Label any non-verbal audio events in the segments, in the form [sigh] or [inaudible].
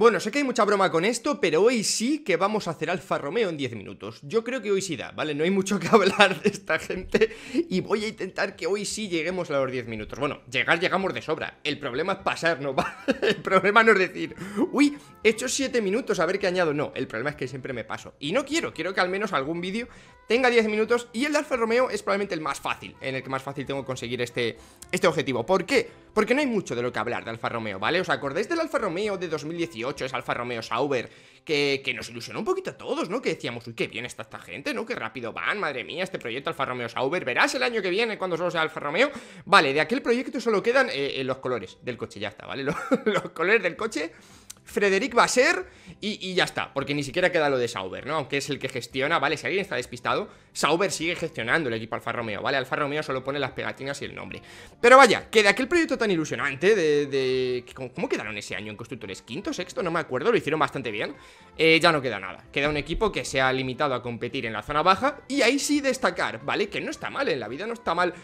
Bueno, sé que hay mucha broma con esto, pero hoy sí que vamos a hacer Alfa Romeo en 10 minutos. Yo creo que hoy sí da, ¿vale? No hay mucho que [laughs] hablar de esta gente y voy a intentar que hoy sí lleguemos a los 10 minutos. Bueno, llegar llegamos de sobra. El problema es pasarnos, [laughs] ¿vale? El problema no es decir, uy, he hecho 7 minutos, a ver qué añado. No, el problema es que siempre me paso. Y no quiero, quiero que al menos algún vídeo tenga 10 minutos y el de Alfa Romeo es probablemente el más fácil, en el que más fácil tengo que conseguir este, este objetivo. ¿Por qué? Porque no hay mucho de lo que hablar de Alfa Romeo, ¿vale? ¿Os acordáis del Alfa Romeo de 2018, es Alfa Romeo Sauber, que, nos ilusionó un poquito a todos, ¿no? Que decíamos, uy, qué bien está esta gente, ¿no? Qué rápido van, madre mía, este proyecto Alfa Romeo Sauber, verás el año que viene cuando solo sea Alfa Romeo. Vale, de aquel proyecto solo quedan eh, eh, los colores del coche, ya está, ¿vale? [laughs] los colores del coche va a ser y, ya está, porque ni siquiera queda lo de Sauber, ¿no? Aunque es el que gestiona, ¿vale? Si alguien está despistado, Sauber sigue gestionando el equipo Alfa Romeo, ¿vale? Alfa Romeo solo pone las pegatinas y el nombre. Pero vaya, que de aquel proyecto tan ilusionante de... ¿Cómo quedaron ese año en constructores? ¿Quinto, sexto? No me acuerdo, lo hicieron bastante bien. Eh, ya no queda nada. Queda un equipo que se ha limitado a competir en la zona baja y ahí sí destacar, ¿vale? Que no está mal, en la vida no está mal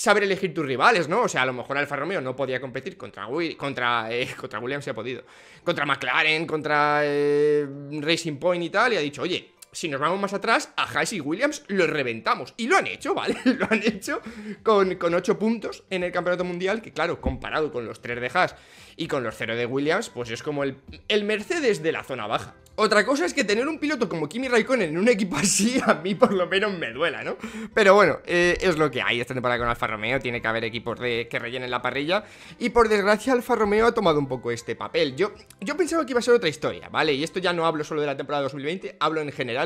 saber elegir tus rivales, ¿no? O sea, a lo mejor Alfa Romeo no podía competir contra, contra, eh, [laughs] contra Williams, se ha podido. Contra McLaren, contra eh, Racing Point y tal, y ha dicho, oye, si nos vamos más atrás, a Haas y Williams lo reventamos. Y lo han hecho, ¿vale? [laughs] lo han hecho con, con 8 puntos en el Campeonato Mundial, que claro, comparado con los 3 de Haas y con los 0 de Williams, pues es como el, Mercedes de la zona baja. Otra cosa es que tener un piloto como Kimi Raikkonen en un equipo [laughs] así, a mí por lo menos me duela, ¿no? Pero bueno, eh, es lo que hay esta temporada con Alfa Romeo, tiene que haber equipos de, que rellenen la parrilla. Y por desgracia, Alfa Romeo ha tomado un poco este papel. Yo, yo pensaba que iba a ser otra historia, ¿vale? Y esto ya no hablo solo de la temporada 2020, hablo en general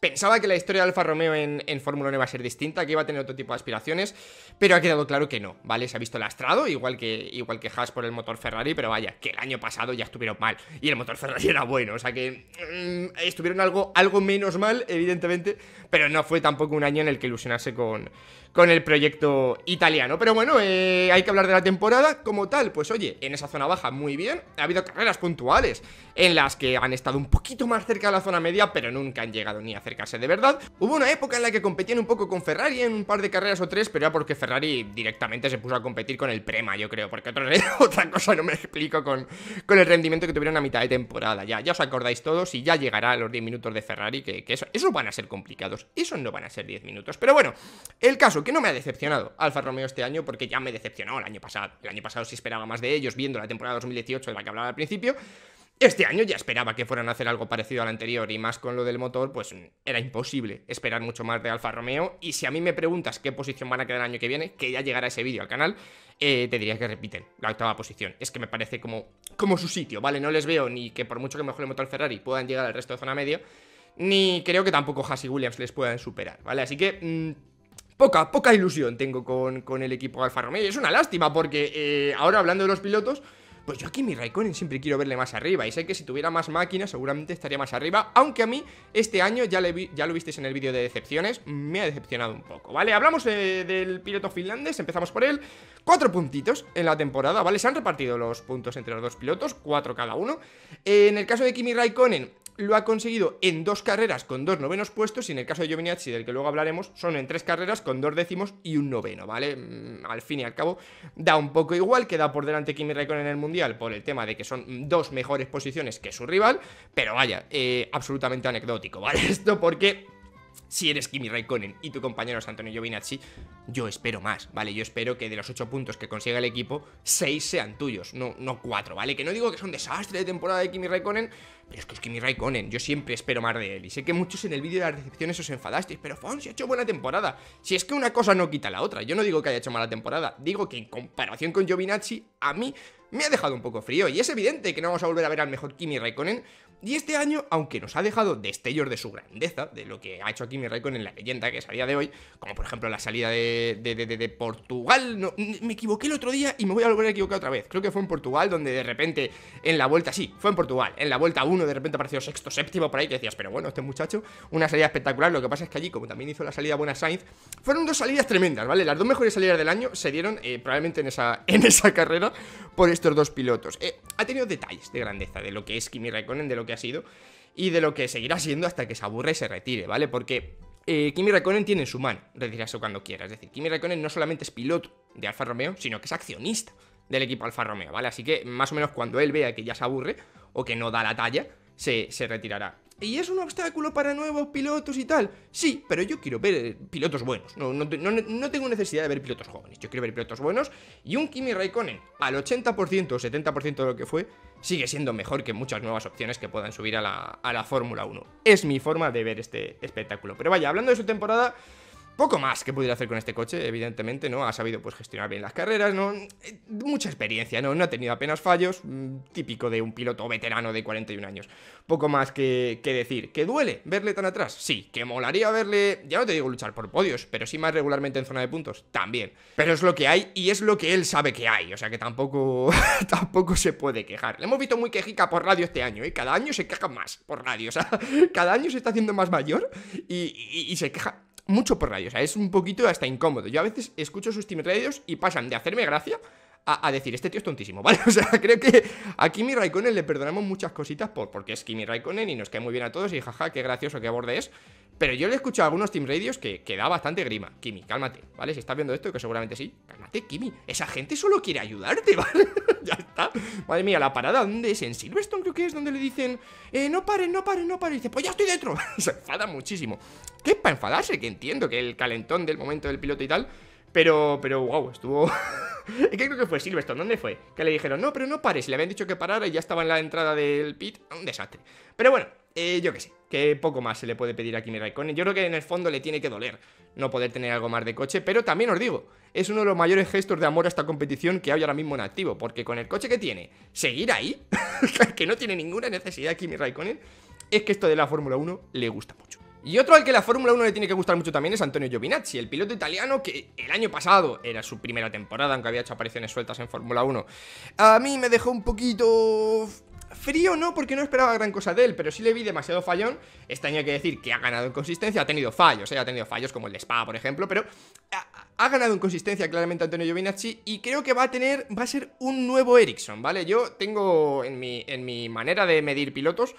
Pensaba que la historia de Alfa Romeo en, Fórmula 1 iba a ser distinta, que iba a tener otro tipo de aspiraciones, pero ha quedado claro que no, ¿vale? Se ha visto lastrado, igual que, igual que Haas por el motor Ferrari, pero vaya, que el año pasado ya estuvieron mal y el motor Ferrari [laughs] era bueno, o sea que mm, estuvieron algo, algo menos mal, evidentemente, pero no fue tampoco un año en el que ilusionarse con, con el proyecto italiano. Pero bueno, eh, hay que hablar de la temporada como tal. Pues oye, en esa zona baja muy bien. Ha habido carreras puntuales en las que han estado un poquito más cerca de la zona media, pero nunca han llegado ni a acercarse de verdad. Hubo una época en la que competían un poco con Ferrari en un par de carreras o tres, pero era porque Ferrari directamente se puso a competir con el Prema, yo creo, porque otra, [laughs] cosa no me explico con, con el rendimiento que tuvieron a mitad de temporada. Ya, ya os acordáis todos y ya llegará a los 10 minutos de Ferrari, que, que eso, esos van a ser complicados. Esos no van a ser 10 minutos. Pero bueno, el caso que no me ha decepcionado Alfa Romeo este año, porque ya me decepcionó el año pasado. El año pasado sí esperaba más de ellos, viendo la temporada 2018 de la que hablaba al principio. Este año ya esperaba que fueran a hacer algo parecido al anterior y más con lo del motor, pues era imposible esperar mucho más de Alfa Romeo. Y si a mí me preguntas qué posición van a quedar el año que viene, que ya llegará ese vídeo al canal, eh, te diría que repiten la octava posición. Es que me parece como, como su sitio, ¿vale? No les veo ni que por mucho que mejore el motor Ferrari puedan llegar al resto de zona media, ni creo que tampoco Haas y Williams les puedan superar, ¿vale? Así que... Mm, poca, poca ilusión tengo con, el equipo Alfa Romeo. Es una lástima porque eh, ahora hablando de los pilotos, pues yo aquí Kimi Raikkonen siempre quiero verle más arriba y sé que si tuviera más máquinas seguramente estaría más arriba, aunque a mí este año, ya, ya lo visteis en el vídeo de decepciones, me ha decepcionado un poco, ¿vale? Hablamos del piloto finlandés, empezamos por él, cuatro puntitos en la temporada, ¿vale? Se han repartido los puntos entre los dos pilotos, cuatro cada uno. en el caso de Kimi Raikkonen, lo ha conseguido en dos carreras con dos novenos puestos y en el caso de Giovinazzi, del que luego hablaremos, son en tres carreras con dos décimos y un noveno, ¿vale? Mm, al fin y al cabo da un poco igual, queda por delante Kimi Raikkonen en el Mundial por el tema de que son dos mejores posiciones que su rival, pero vaya, eh, absolutamente anecdótico, ¿vale? [laughs] Esto porque si eres Kimi Raikkonen y tu compañero es Antonio Giovinazzi, yo espero más, ¿vale? Yo espero que de los 8 puntos que consiga el equipo, 6 sean tuyos, no, no 4, ¿vale? Que no digo que es un desastre de temporada de Kimi Raikkonen, pero es que es Kimi Raikkonen, yo siempre espero más de él. Y sé que muchos en el vídeo de las recepciones os enfadasteis, pero Fonsi ha hecho buena temporada. Si es que una cosa no quita la otra, yo no digo que haya hecho mala temporada, digo que en comparación con Giovinazzi, a mí me ha dejado un poco frío. Y es evidente que no vamos a volver a ver al mejor Kimi Raikkonen y este año, aunque nos ha dejado destellos de su grandeza, de lo que ha hecho Kimi Raikkonen en la leyenda que es a día de hoy, como por ejemplo la salida de, Portugal, me equivoqué el otro día y me voy a volver a equivocar otra vez. Creo que fue en Portugal donde de repente en la vuelta, sí, fue en Portugal, en la vuelta 1 de repente apareció sexto, séptimo por ahí que decías, pero bueno, este muchacho, una salida espectacular. Lo que pasa es que allí, como también hizo la salida buena Sainz, fueron dos salidas tremendas, ¿vale? Las dos mejores salidas del año se dieron eh, probablemente en esa, [laughs] en esa carrera por estos dos pilotos. Eh, ha tenido detalles de grandeza de lo que es Kimi Raikkonen, de lo que ha sido y de lo que seguirá siendo hasta que se aburre y se retire, ¿vale? Porque eh, Kimi Raikkonen tiene en su mano retirarse cuando quiera. Es decir, Kimi Raikkonen no solamente es piloto de Alfa Romeo, sino que es accionista del equipo Alfa Romeo, ¿vale? Así que más o menos cuando él vea que ya se aburre o que no da la talla, se, retirará. ¿Y es un obstáculo para nuevos pilotos y tal? Sí, pero yo quiero ver eh, pilotos buenos. No, no, tengo necesidad de ver pilotos jóvenes. Yo quiero ver pilotos buenos. Y un Kimi Raikkonen al 80% o 70% de lo que fue, sigue siendo mejor que muchas nuevas opciones que puedan subir a la, Fórmula 1. Es mi forma de ver este espectáculo. Pero vaya, hablando de su temporada, poco más que pudiera hacer con este coche, evidentemente, ¿no? Ha sabido pues gestionar bien las carreras, ¿no? Eh, mucha experiencia, ¿no? No ha tenido apenas fallos, mm, típico de un piloto veterano de 41 años. Poco más que, decir. ¿Que duele verle tan atrás? Sí, que molaría verle, ya no te digo luchar por podios, pero sí más regularmente en zona de puntos, también. Pero es lo que hay y es lo que él sabe que hay, o sea que tampoco, [laughs] tampoco se puede quejar. Le hemos visto muy quejica por radio este año, ¿eh? Cada año se queja más por radio, o sea, [laughs] cada año se está haciendo más mayor y se queja mucho por radio, o sea, es un poquito hasta incómodo. Yo a veces escucho sus team radios y pasan de hacerme gracia a, decir, este tío es tontísimo, [laughs] ¿vale? O sea, creo que a Kimi Raikkonen le perdonamos muchas cositas porque es Kimi Raikkonen y nos cae muy bien a todos y jaja, qué gracioso, qué borde es. Pero yo le he escuchado a algunos team radios que, que da bastante grima. Kimi, cálmate, ¿vale? Si estás viendo esto, que seguramente sí, cálmate, Kimi. Esa gente solo quiere ayudarte, [laughs] ¿vale? ya está. Madre mía, la parada, ¿dónde es? En Silverstone creo que es donde le dicen, eh, no paren, no paren, no paren. dice, pues ya estoy dentro. [laughs] Se enfada muchísimo. Que es para enfadarse, que entiendo que el calentón del momento del piloto y tal. Pero, pero, wow, estuvo... [laughs] [laughs] ¿Qué creo que fue Silverstone, ¿dónde fue? Que le dijeron, no, pero no pares. Le habían dicho que parara y ya estaba en la entrada del pit. Un desastre. Pero bueno, eh, yo qué sé, que poco más se le puede pedir a Kimi Raikkonen. Yo creo que en el fondo le tiene que doler no poder tener algo más de coche, pero también os digo, es uno de los mayores gestos de amor a esta competición que hay ahora mismo en activo, porque con el coche que tiene, seguir ahí, [laughs] que no tiene ninguna necesidad Kimi Raikkonen, es que esto de la Fórmula 1 le gusta mucho. Y otro al que la Fórmula 1 le tiene que gustar mucho también es Antonio Giovinazzi, el piloto italiano que el año pasado era su primera temporada, aunque había hecho apariciones sueltas en Fórmula 1. A mí me dejó un poquito Frío no, porque no esperaba gran cosa de él, pero sí le vi demasiado fallón. Este año hay que decir que ha ganado en consistencia, ha tenido fallos, ¿eh? ha tenido fallos como el de Spa, por ejemplo, pero ha, ganado en consistencia claramente Antonio Giovinazzi y creo que va a tener, va a ser un nuevo Ericsson, ¿vale? Yo tengo en mi, en mi manera de medir pilotos,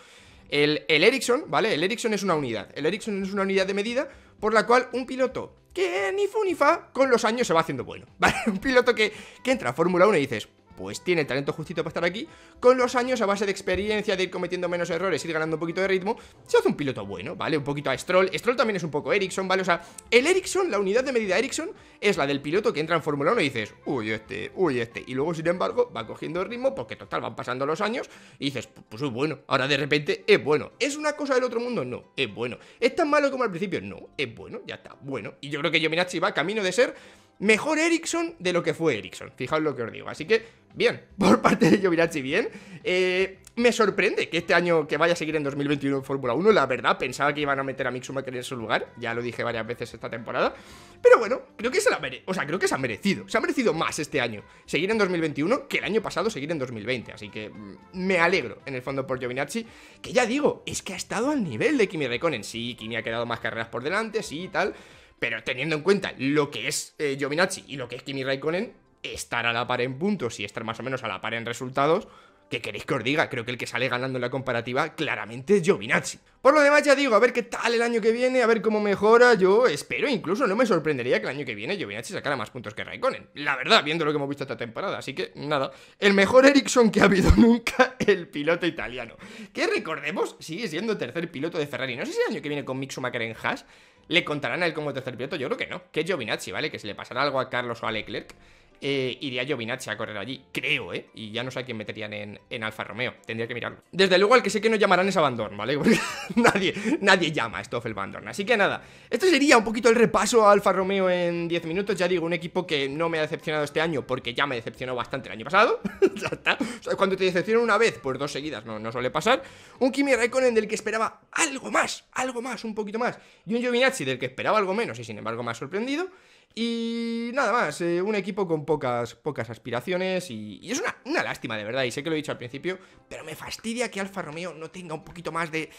el, el Ericsson, ¿vale? El Ericsson es una unidad. El Ericsson es una unidad de medida por la cual un piloto que ni fu ni fa, con los años se va haciendo bueno. [laughs] ¿Vale? Un piloto que, que entra a Fórmula 1 y dices, pues tiene el talento justito para estar aquí, con los años, a base de experiencia, de ir cometiendo menos errores, ir ganando un poquito de ritmo, se hace un piloto bueno, ¿vale? Un poquito a Stroll, Stroll también es un poco Ericsson, ¿vale? O sea, el Ericsson, la unidad de medida Ericsson, es la del piloto que entra en Fórmula 1 y dices, uy, este, uy, este, y luego, sin embargo, va cogiendo ritmo, porque total, van pasando los años, y dices, pues es bueno, ahora de repente es bueno, ¿es una cosa del otro mundo? No, es bueno, ¿es tan malo como al principio? No, es bueno, ya está, bueno, y yo creo que Giovinazzi va camino de ser mejor Ericsson de lo que fue Ericsson. Fijaos lo que os digo. Así que, bien, [laughs] por parte de Giovinazzi, bien. Eh, me sorprende que este año que vaya a seguir en 2021 en Fórmula 1, la verdad, pensaba que iban a meter a Mick Schumacher en su lugar, ya lo dije varias veces esta temporada, pero bueno, creo que se la o sea, creo que se ha merecido, se ha merecido más este año seguir en 2021 que el año pasado seguir en 2020, así que mm, me alegro en el fondo por Giovinazzi, que ya digo, es que ha estado al nivel de Kimi en sí, Kimi ha quedado más carreras por delante, sí y tal, pero teniendo en cuenta lo que es eh, Giovinazzi y lo que es Kimi Raikkonen, estar a la par en puntos y estar más o menos a la par en resultados, ¿qué queréis que os diga? Creo que el que sale ganando en la comparativa claramente es Giovinazzi. Por lo demás ya digo, a ver qué tal el año que viene, a ver cómo mejora, yo espero, incluso no me sorprendería que el año que viene Giovinazzi sacara más puntos que Raikkonen. La verdad, viendo lo que hemos visto esta temporada, así que nada, el mejor Ericsson que ha habido [laughs] nunca, el piloto italiano. Que recordemos, sigue siendo tercer piloto de Ferrari, no sé si el año que viene con Mick Schumacher Haas, ¿Le contarán a él como tercer piloto? Yo creo que no, que Giovinazzi, ¿vale? Que se le pasará algo a Carlos o a Leclerc, eh, iría Giovinazzi a correr allí, creo, ¿eh? Y ya no sé a quién meterían en, Alfa Romeo, tendría que mirarlo. Desde luego al que sé que no llamarán es a ¿vale? [laughs] Porque nadie, nadie llama a Stoffel el Dorn. Así que nada, esto sería un poquito el repaso a Alfa Romeo en 10 minutos. Ya digo, un equipo que no me ha decepcionado este año porque ya me decepcionó bastante el año pasado. [laughs] ya está. cuando te decepcionan una vez, pues dos seguidas no, no suele pasar. Un Kimi Raikkonen del que esperaba algo más, algo más, un poquito más. Y un Giovinazzi del que esperaba algo menos y sin embargo me ha sorprendido. Y nada más, eh, un equipo con pocas, pocas aspiraciones y, es una, lástima de verdad, y sé que lo he dicho al principio, pero me fastidia que Alfa Romeo no tenga un poquito más de,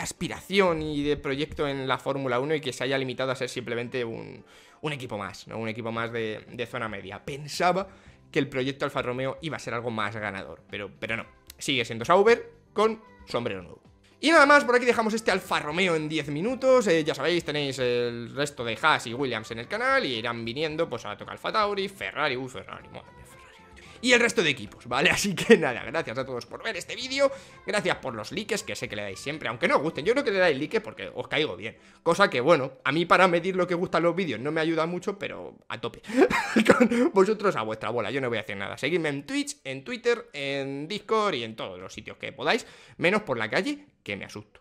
aspiración y de proyecto en la Fórmula 1 y que se haya limitado a ser simplemente un, equipo más, ¿no? un equipo más de, zona media. Pensaba que el proyecto Alfa Romeo iba a ser algo más ganador, pero, pero no, sigue siendo Sauber con sombrero nuevo. Y nada más, por aquí dejamos este Alfa Romeo en 10 minutos eh, Ya sabéis, tenéis el resto de Haas y Williams en el canal Y irán viniendo pues a tocar Alfa Tauri, Ferrari, uy Ferrari, madre y el resto de equipos, ¿vale? [laughs] Así que nada, gracias a todos por ver este vídeo, gracias por los likes que sé que le dais siempre, aunque no os gusten, yo creo que le dais likes porque os caigo bien, cosa que bueno, a mí para medir lo que gustan los vídeos no me ayuda mucho, pero a tope, [laughs] con vosotros a vuestra bola, yo no voy a hacer nada, seguidme en Twitch, en Twitter, en Discord y en todos los sitios que podáis, menos por la calle, que me asusto.